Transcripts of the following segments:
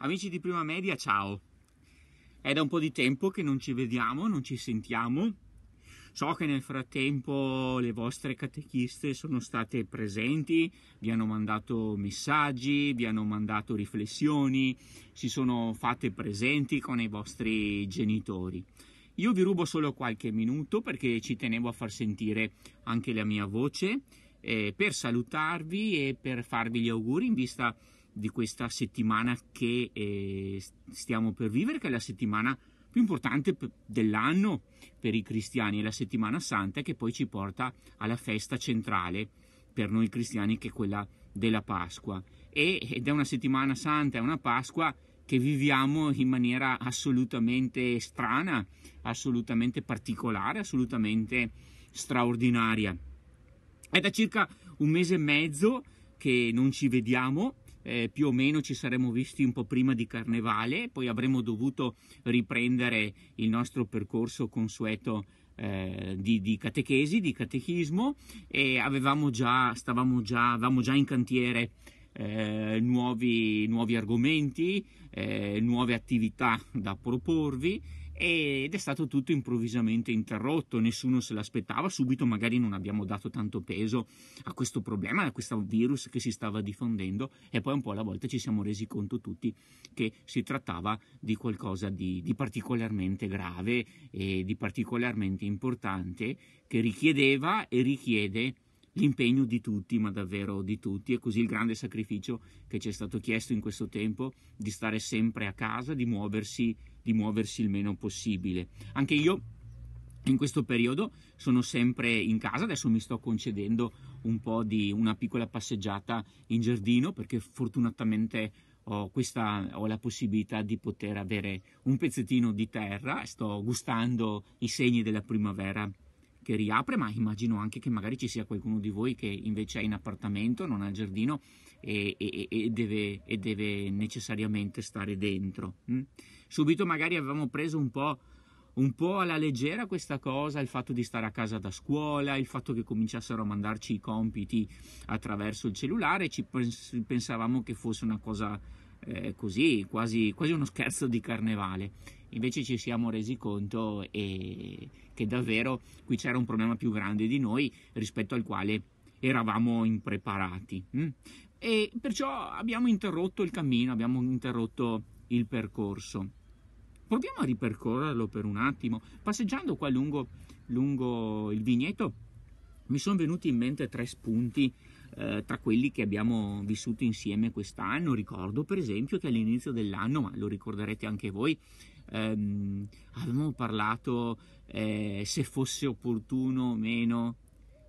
Amici di Prima Media, ciao! È da un po' di tempo che non ci vediamo, non ci sentiamo. So che nel frattempo le vostre catechiste sono state presenti, vi hanno mandato messaggi, vi hanno mandato riflessioni, si sono fatte presenti con i vostri genitori. Io vi rubo solo qualche minuto perché ci tenevo a far sentire anche la mia voce eh, per salutarvi e per farvi gli auguri in vista di di questa settimana che eh, stiamo per vivere, che è la settimana più importante dell'anno per i cristiani, è la settimana santa che poi ci porta alla festa centrale per noi cristiani che è quella della Pasqua. E, ed è una settimana santa, è una Pasqua che viviamo in maniera assolutamente strana, assolutamente particolare, assolutamente straordinaria. È da circa un mese e mezzo che non ci vediamo, eh, più o meno ci saremmo visti un po' prima di Carnevale, poi avremmo dovuto riprendere il nostro percorso consueto eh, di, di, catechesi, di catechismo e avevamo già, stavamo già, avevamo già in cantiere eh, nuovi, nuovi, argomenti, eh, nuove attività da proporvi ed è stato tutto improvvisamente interrotto, nessuno se l'aspettava, subito magari non abbiamo dato tanto peso a questo problema, a questo virus che si stava diffondendo e poi un po' alla volta ci siamo resi conto tutti che si trattava di qualcosa di, di particolarmente grave e di particolarmente importante che richiedeva e richiede l'impegno di tutti, ma davvero di tutti, e così il grande sacrificio che ci è stato chiesto in questo tempo di stare sempre a casa, di muoversi di muoversi il meno possibile. Anche io in questo periodo sono sempre in casa, adesso mi sto concedendo un po' di una piccola passeggiata in giardino perché fortunatamente ho, questa, ho la possibilità di poter avere un pezzettino di terra, sto gustando i segni della primavera che riapre, ma immagino anche che magari ci sia qualcuno di voi che invece è in appartamento, non ha il giardino e, e, e, deve, e deve, necessariamente stare dentro. Mm? Subito magari avevamo preso un po' un po' alla leggera questa cosa, il fatto di stare a casa da scuola, il fatto che cominciassero a mandarci i compiti attraverso il cellulare, ci pensavamo che fosse una cosa eh, così, quasi, quasi, uno scherzo di carnevale. Invece ci siamo resi conto e, eh, che davvero qui c'era un problema più grande di noi rispetto al quale eravamo impreparati. Mm? E perciò abbiamo interrotto il cammino, abbiamo interrotto il percorso. Proviamo a ripercorrerlo per un attimo. Passeggiando qua lungo, lungo il vigneto mi sono venuti in mente tre spunti eh, tra quelli che abbiamo vissuto insieme quest'anno. Ricordo per esempio che all'inizio dell'anno, ma lo ricorderete anche voi, ehm, avevamo parlato eh, se fosse opportuno o meno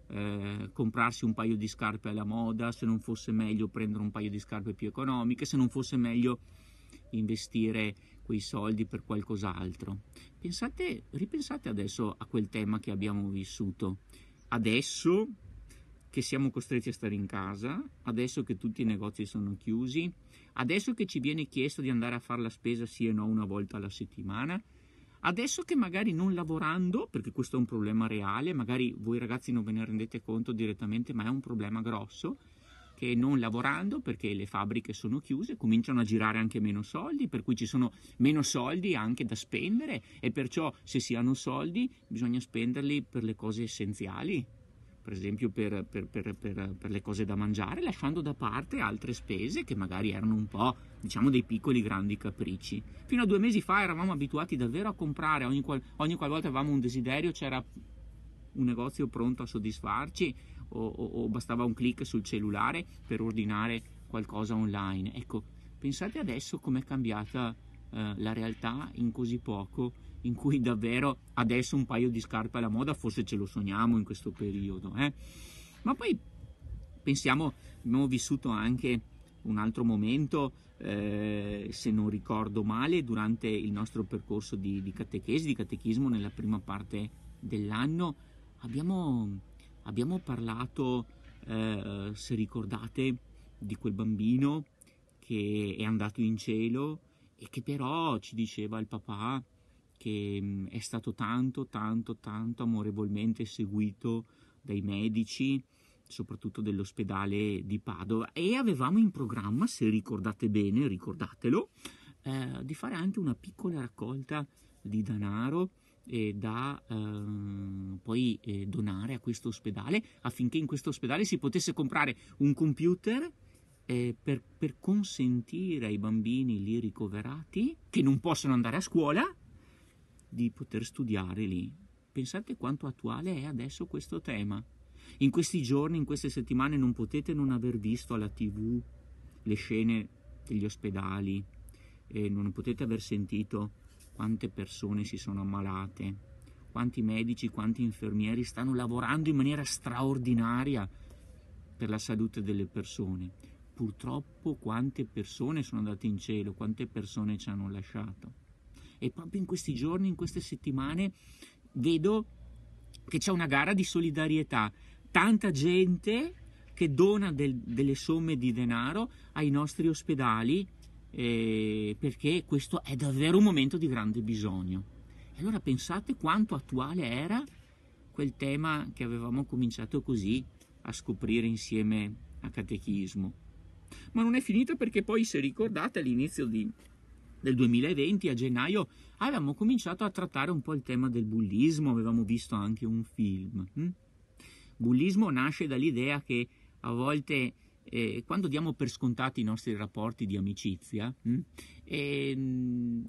eh, comprarsi un paio di scarpe alla moda, se non fosse meglio prendere un paio di scarpe più economiche, se non fosse meglio investire quei soldi per qualcos'altro. Pensate, ripensate adesso a quel tema che abbiamo vissuto. Adesso che siamo costretti a stare in casa, adesso che tutti i negozi sono chiusi, adesso che ci viene chiesto di andare a fare la spesa sì e no una volta alla settimana, adesso che magari non lavorando, perché questo è un problema reale, magari voi ragazzi non ve ne rendete conto direttamente, ma è un problema grosso, che non lavorando perché le fabbriche sono chiuse cominciano a girare anche meno soldi, per cui ci sono meno soldi anche da spendere e perciò se si hanno soldi bisogna spenderli per le cose essenziali, per esempio per, per, per, per, le cose da mangiare, lasciando da parte altre spese che magari erano un po', diciamo, dei piccoli grandi capricci. Fino a due mesi fa eravamo abituati davvero a comprare, ogni, qual, ogni qualvolta avevamo un desiderio c'era un negozio pronto a soddisfarci o, o, o bastava un clic sul cellulare per ordinare qualcosa online. Ecco, pensate adesso com'è cambiata eh, la realtà in così poco in cui davvero adesso un paio di scarpe alla moda forse ce lo sogniamo in questo periodo. Eh? Ma poi pensiamo, abbiamo vissuto anche un altro momento, eh, se non ricordo male, durante il nostro percorso di, di catechesi, di catechismo nella prima parte dell'anno, abbiamo, abbiamo parlato, eh, se ricordate, di quel bambino che è andato in cielo e che però ci diceva il papà che mm, è stato tanto, tanto, tanto amorevolmente seguito dai medici, soprattutto dell'ospedale di Padova, e avevamo in programma, se ricordate bene, ricordatelo, eh, di fare anche una piccola raccolta di denaro ehm, eh, da eh, poi donare a questo ospedale affinché in questo ospedale si potesse comprare un computer eh, per, per consentire ai bambini lì ricoverati che non possono andare a scuola di poter studiare lì. Pensate quanto attuale è adesso questo tema. In questi giorni, in queste settimane non potete non aver visto alla tv le scene degli ospedali, eh, non potete aver sentito quante persone si sono ammalate, quanti medici, quanti infermieri stanno lavorando in maniera straordinaria per la salute delle persone. Purtroppo quante persone sono andate in cielo, quante persone ci hanno lasciato e proprio in questi giorni, in queste settimane, vedo che c'è una gara di solidarietà. Tanta gente che dona del, delle somme di denaro ai nostri ospedali eh, perché questo è davvero un momento di grande bisogno. E allora pensate quanto attuale era quel tema che avevamo cominciato così a scoprire insieme a catechismo. Ma non è finita perché poi, se ricordate, all'inizio di del 2020 a gennaio avevamo cominciato a trattare un po' il tema del bullismo, avevamo visto anche un film. Hm? Bullismo nasce dall'idea che a volte eh, quando diamo per scontati i nostri rapporti di amicizia, hm? e, ehm,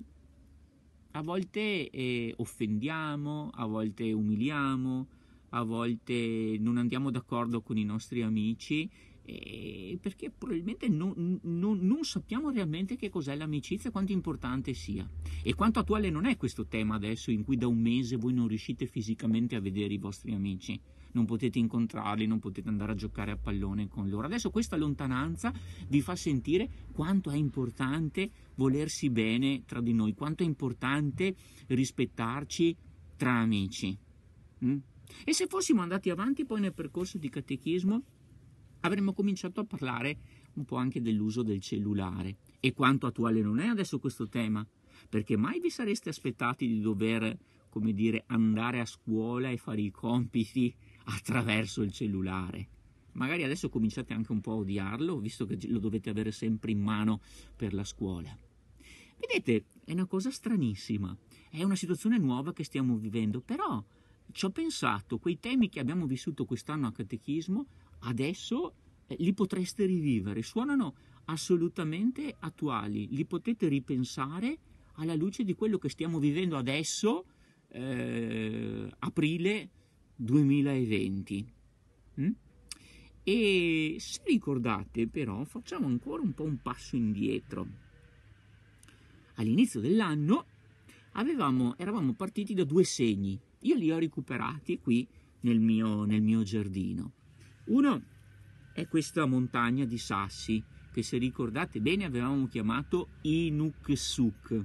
a volte eh, offendiamo, a volte umiliamo, a volte non andiamo d'accordo con i nostri amici eh, perché probabilmente non, non, non, sappiamo realmente che cos'è l'amicizia, quanto importante sia. E quanto attuale non è questo tema adesso in cui da un mese voi non riuscite fisicamente a vedere i vostri amici, non potete incontrarli, non potete andare a giocare a pallone con loro. Adesso questa lontananza vi fa sentire quanto è importante volersi bene tra di noi, quanto è importante rispettarci tra amici. Mm? E se fossimo andati avanti poi nel percorso di catechismo, avremmo cominciato a parlare un po' anche dell'uso del cellulare e quanto attuale non è adesso questo tema, perché mai vi sareste aspettati di dover, come dire, andare a scuola e fare i compiti attraverso il cellulare. Magari adesso cominciate anche un po' a odiarlo, visto che lo dovete avere sempre in mano per la scuola. Vedete, è una cosa stranissima, è una situazione nuova che stiamo vivendo, però ci ho pensato, quei temi che abbiamo vissuto quest'anno a catechismo, adesso eh, li potreste rivivere, suonano assolutamente attuali, li potete ripensare alla luce di quello che stiamo vivendo adesso, eh, aprile 2020. Mm? E se ricordate però, facciamo ancora un po' un passo indietro. All'inizio dell'anno avevamo, eravamo partiti da due segni, io li ho recuperati qui nel mio, nel mio giardino. Uno è questa montagna di sassi che se ricordate bene avevamo chiamato Inuksuk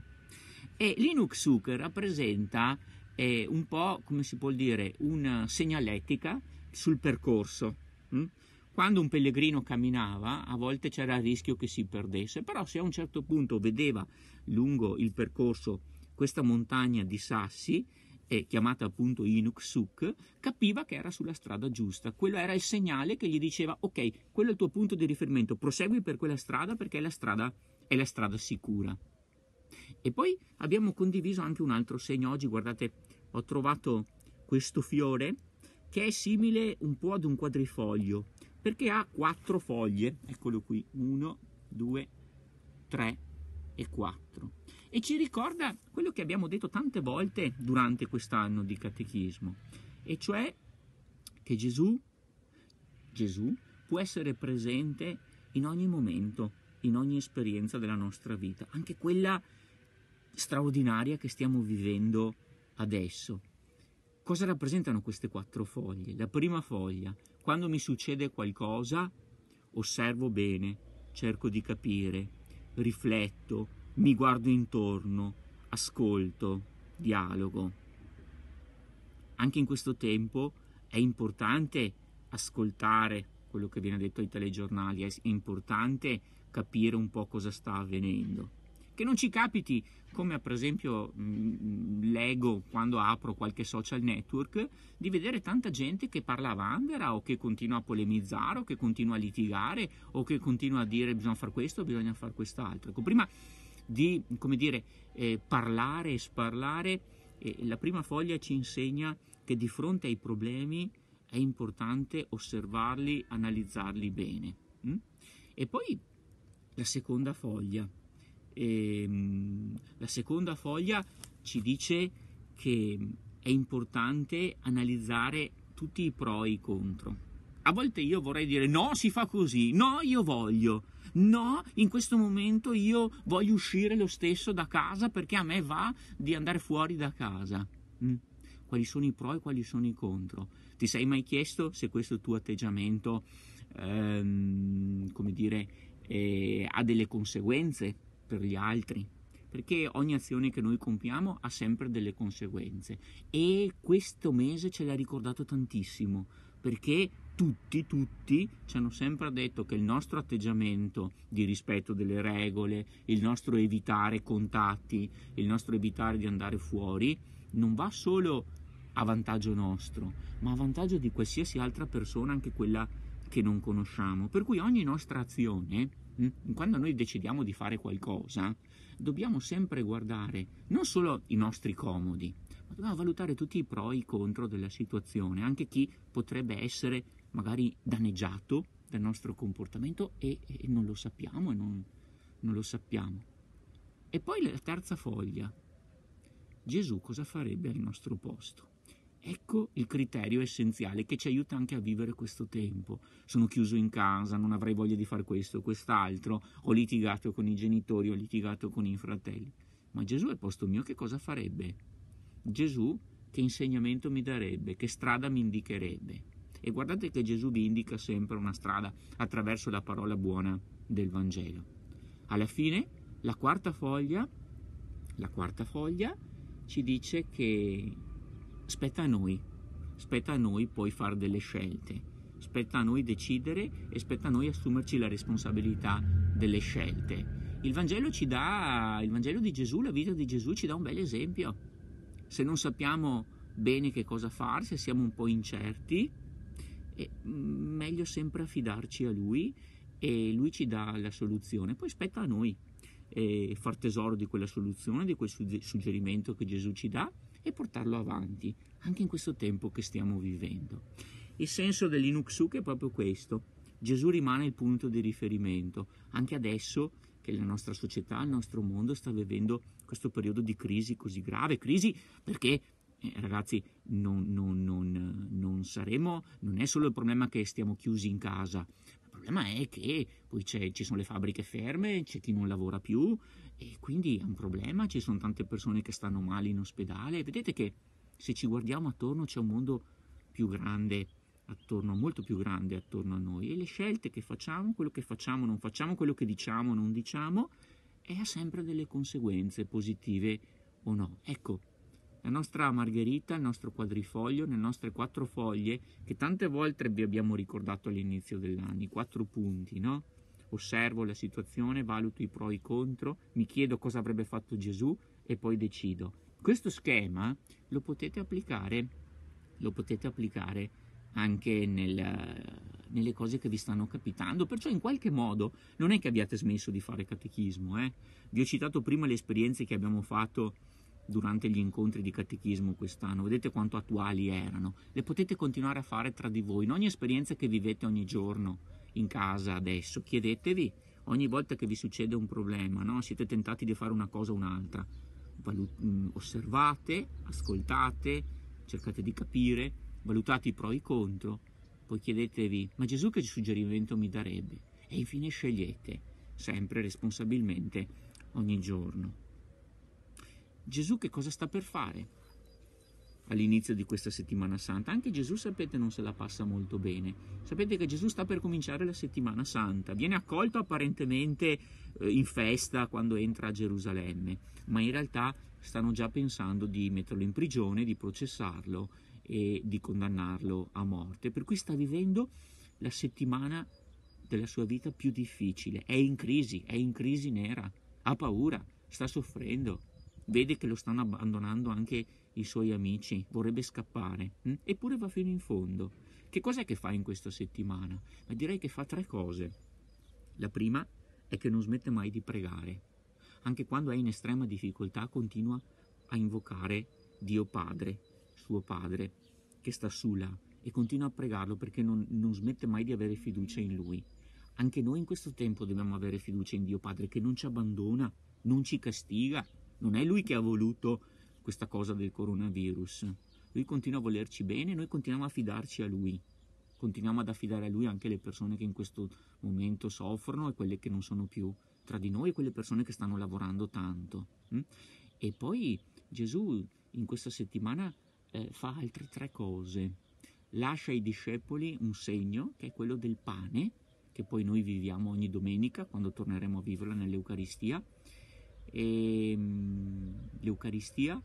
e l'Inuksuk rappresenta eh, un po' come si può dire una segnaletica sul percorso. Hm? Quando un pellegrino camminava a volte c'era il rischio che si perdesse, però se a un certo punto vedeva lungo il percorso questa montagna di sassi e chiamata appunto Inuk capiva che era sulla strada giusta. Quello era il segnale che gli diceva: Ok, quello è il tuo punto di riferimento, prosegui per quella strada perché è la strada, è la strada sicura. E poi abbiamo condiviso anche un altro segno. Oggi, guardate, ho trovato questo fiore che è simile un po' ad un quadrifoglio perché ha quattro foglie. Eccolo qui: 1, 2, 3 e 4 e ci ricorda quello che abbiamo detto tante volte durante quest'anno di catechismo, e cioè che Gesù, Gesù può essere presente in ogni momento, in ogni esperienza della nostra vita, anche quella straordinaria che stiamo vivendo adesso. Cosa rappresentano queste quattro foglie? La prima foglia, quando mi succede qualcosa, osservo bene, cerco di capire, rifletto, mi guardo intorno, ascolto, dialogo. Anche in questo tempo è importante ascoltare quello che viene detto ai telegiornali, è importante capire un po' cosa sta avvenendo. Che non ci capiti, come per esempio mh, mm, leggo quando apro qualche social network, di vedere tanta gente che parla a vanvera o che continua a polemizzare o che continua a litigare o che continua a dire bisogna fare questo, bisogna fare quest'altro. Ecco, prima di come dire, eh, parlare e sparlare, eh, la prima foglia ci insegna che di fronte ai problemi è importante osservarli, analizzarli bene. Mm? E poi la seconda foglia. E, ehm, la seconda foglia ci dice che è importante analizzare tutti i pro e i contro. A volte io vorrei dire no, si fa così, no, io voglio, no, in questo momento io voglio uscire lo stesso da casa perché a me va di andare fuori da casa. Mm. Quali sono i pro e quali sono i contro? Ti sei mai chiesto se questo tuo atteggiamento, ehm, come dire, eh, ha delle conseguenze per gli altri? perché ogni azione che noi compiamo ha sempre delle conseguenze e questo mese ce l'ha ricordato tantissimo perché tutti, tutti ci hanno sempre detto che il nostro atteggiamento di rispetto delle regole, il nostro evitare contatti, il nostro evitare di andare fuori, non va solo a vantaggio nostro, ma a vantaggio di qualsiasi altra persona, anche quella che non conosciamo. Per cui ogni nostra azione, mm, quando noi decidiamo di fare qualcosa, dobbiamo sempre guardare non solo i nostri comodi, ma dobbiamo valutare tutti i pro e i contro della situazione, anche chi potrebbe essere magari danneggiato dal nostro comportamento e, e non lo sappiamo e non, non lo sappiamo. E poi la terza foglia, Gesù cosa farebbe al nostro posto? Ecco il criterio essenziale che ci aiuta anche a vivere questo tempo. Sono chiuso in casa, non avrei voglia di fare questo, o quest'altro, ho litigato con i genitori, ho litigato con i fratelli. Ma Gesù al posto mio che cosa farebbe? Gesù che insegnamento mi darebbe, che strada mi indicherebbe? E guardate che Gesù vi indica sempre una strada attraverso la parola buona del Vangelo. Alla fine, la quarta foglia, la quarta foglia ci dice che spetta a noi, spetta a noi poi fare delle scelte, spetta a noi decidere e spetta a noi assumerci la responsabilità delle scelte. Il Vangelo, dà, il Vangelo di Gesù, la vita di Gesù ci dà un bel esempio. Se non sappiamo bene che cosa fare, se siamo un po' incerti, e mm, meglio sempre affidarci a lui e lui ci dà la soluzione, poi spetta a noi eh, far tesoro di quella soluzione, di quel suggerimento che Gesù ci dà e portarlo avanti, anche in questo tempo che stiamo vivendo. Il senso dell'Inuksuk è proprio questo, Gesù rimane il punto di riferimento, anche adesso che la nostra società, il nostro mondo sta vivendo questo periodo di crisi così grave, crisi perché eh, ragazzi, non, non, non, non, saremo, non è solo il problema che stiamo chiusi in casa, il problema è che poi ci sono le fabbriche ferme, c'è chi non lavora più e quindi è un problema, ci sono tante persone che stanno male in ospedale, vedete che se ci guardiamo attorno c'è un mondo più grande attorno, molto più grande attorno a noi e le scelte che facciamo, quello che facciamo, non facciamo, quello che diciamo, non diciamo, e ha sempre delle conseguenze positive o no. Ecco, la nostra margherita, il nostro quadrifoglio, le nostre quattro foglie, che tante volte vi abbiamo ricordato all'inizio dell'anno, i quattro punti, no? Osservo la situazione, valuto i pro e i contro, mi chiedo cosa avrebbe fatto Gesù e poi decido. Questo schema lo potete applicare, lo potete applicare anche nel, nelle cose che vi stanno capitando, perciò in qualche modo non è che abbiate smesso di fare catechismo. Eh? Vi ho citato prima le esperienze che abbiamo fatto durante gli incontri di catechismo quest'anno, vedete quanto attuali erano, le potete continuare a fare tra di voi, in ogni esperienza che vivete ogni giorno in casa adesso, chiedetevi ogni volta che vi succede un problema, no? siete tentati di fare una cosa o un'altra, mm, osservate, ascoltate, cercate di capire, valutate i pro e i contro, poi chiedetevi ma Gesù che suggerimento mi darebbe? E infine scegliete, sempre responsabilmente, ogni giorno. Gesù che cosa sta per fare all'inizio di questa settimana santa? Anche Gesù, sapete, non se la passa molto bene. Sapete che Gesù sta per cominciare la settimana santa, viene accolto apparentemente eh, in festa quando entra a Gerusalemme, ma in realtà stanno già pensando di metterlo in prigione, di processarlo e di condannarlo a morte. Per cui sta vivendo la settimana della sua vita più difficile, è in crisi, è in crisi nera, ha paura, sta soffrendo vede che lo stanno abbandonando anche i suoi amici, vorrebbe scappare, mh? Mm? eppure va fino in fondo. Che cos'è che fa in questa settimana? Ma direi che fa tre cose. La prima è che non smette mai di pregare, anche quando è in estrema difficoltà continua a invocare Dio Padre, suo Padre, che sta su là, e continua a pregarlo perché non, non smette mai di avere fiducia in Lui. Anche noi in questo tempo dobbiamo avere fiducia in Dio Padre che non ci abbandona, non ci castiga, non è lui che ha voluto questa cosa del coronavirus. Lui continua a volerci bene, noi continuiamo a fidarci a lui, continuiamo ad affidare a lui anche le persone che in questo momento soffrono e quelle che non sono più tra di noi e quelle persone che stanno lavorando tanto. Mm? E poi Gesù in questa settimana eh, fa altre tre cose. Lascia ai discepoli un segno, che è quello del pane, che poi noi viviamo ogni domenica quando torneremo a viverla nell'Eucaristia, e ehm, l'Eucaristia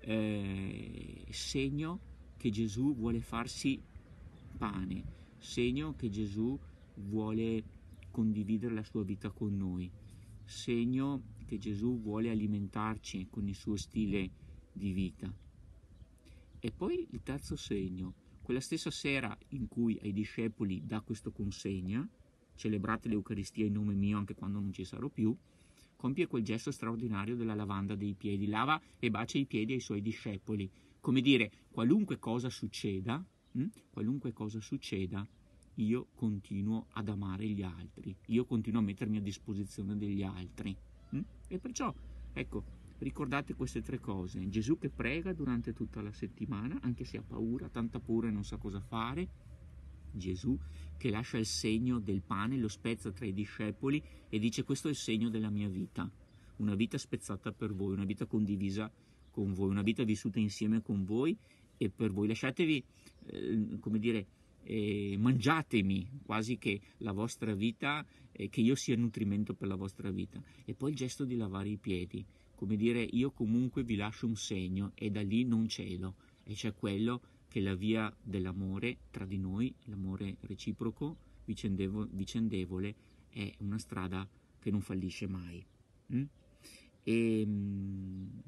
eh, segno che Gesù vuole farsi pane, segno che Gesù vuole condividere la sua vita con noi, segno che Gesù vuole alimentarci con il suo stile di vita. E poi il terzo segno, quella stessa sera in cui ai discepoli dà questo consegna, celebrate l'Eucaristia in nome mio anche quando non ci sarò più, compie quel gesto straordinario della lavanda dei piedi, lava e bacia i piedi ai suoi discepoli. Come dire, qualunque cosa succeda, mh, hm, qualunque cosa succeda, io continuo ad amare gli altri, io continuo a mettermi a disposizione degli altri. Mh? Hm? E perciò, ecco, ricordate queste tre cose. Gesù che prega durante tutta la settimana, anche se ha paura, tanta paura e non sa cosa fare, Gesù, che lascia il segno del pane, lo spezza tra i discepoli e dice questo è il segno della mia vita, una vita spezzata per voi, una vita condivisa con voi, una vita vissuta insieme con voi e per voi. Lasciatevi, eh, come dire, eh, mangiatemi, quasi che la vostra vita, eh, che io sia nutrimento per la vostra vita. E poi il gesto di lavare i piedi, come dire io comunque vi lascio un segno e da lì non celo, e c'è quello che la via dell'amore tra di noi, l'amore reciproco, vicendevo, vicendevole, è una strada che non fallisce mai. Mm? E, ehm,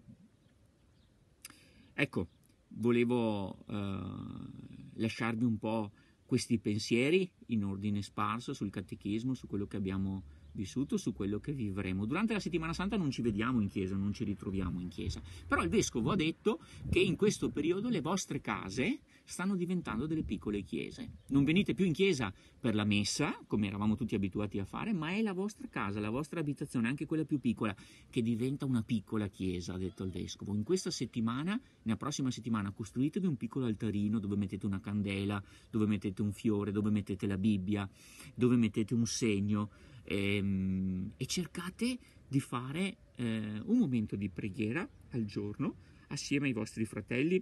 ecco, volevo eh, lasciarvi un po' questi pensieri in ordine sparso sul catechismo, su quello che abbiamo vissuto su quello che vivremo. Durante la settimana santa non ci vediamo in chiesa, non ci ritroviamo in chiesa, però il vescovo ha detto che in questo periodo le vostre case stanno diventando delle piccole chiese. Non venite più in chiesa per la messa, come eravamo tutti abituati a fare, ma è la vostra casa, la vostra abitazione, anche quella più piccola, che diventa una piccola chiesa, ha detto il vescovo. In questa settimana, nella prossima settimana, costruitevi un piccolo altarino dove mettete una candela, dove mettete un fiore, dove mettete la Bibbia, dove mettete un segno e, ehm, e cercate di fare eh, un momento di preghiera al giorno assieme ai vostri fratelli,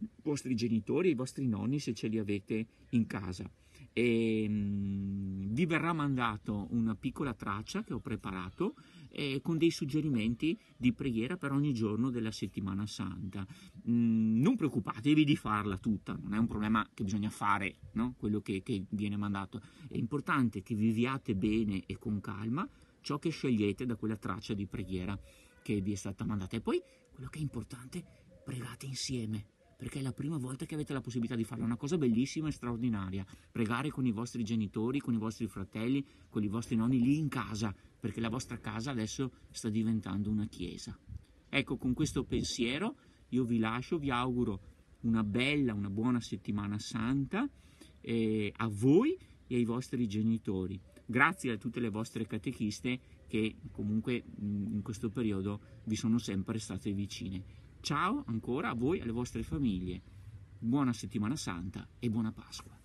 ai vostri genitori, ai vostri nonni se ce li avete in casa. E, ehm, vi verrà mandato una piccola traccia che ho preparato eh, con dei suggerimenti di preghiera per ogni giorno della settimana santa. Mm, non preoccupatevi di farla tutta, non è un problema che bisogna fare no? quello che, che viene mandato, è importante che viviate bene e con calma ciò che scegliete da quella traccia di preghiera che vi è stata mandata e poi quello che è importante, pregate insieme perché è la prima volta che avete la possibilità di farlo, una cosa bellissima e straordinaria, pregare con i vostri genitori, con i vostri fratelli, con i vostri nonni lì in casa, perché la vostra casa adesso sta diventando una chiesa. Ecco, con questo pensiero io vi lascio, vi auguro una bella, una buona settimana santa eh, a voi e ai vostri genitori. Grazie a tutte le vostre catechiste che comunque mm, in questo periodo vi sono sempre state vicine. Ciao ancora a voi e alle vostre famiglie. Buona settimana santa e buona Pasqua.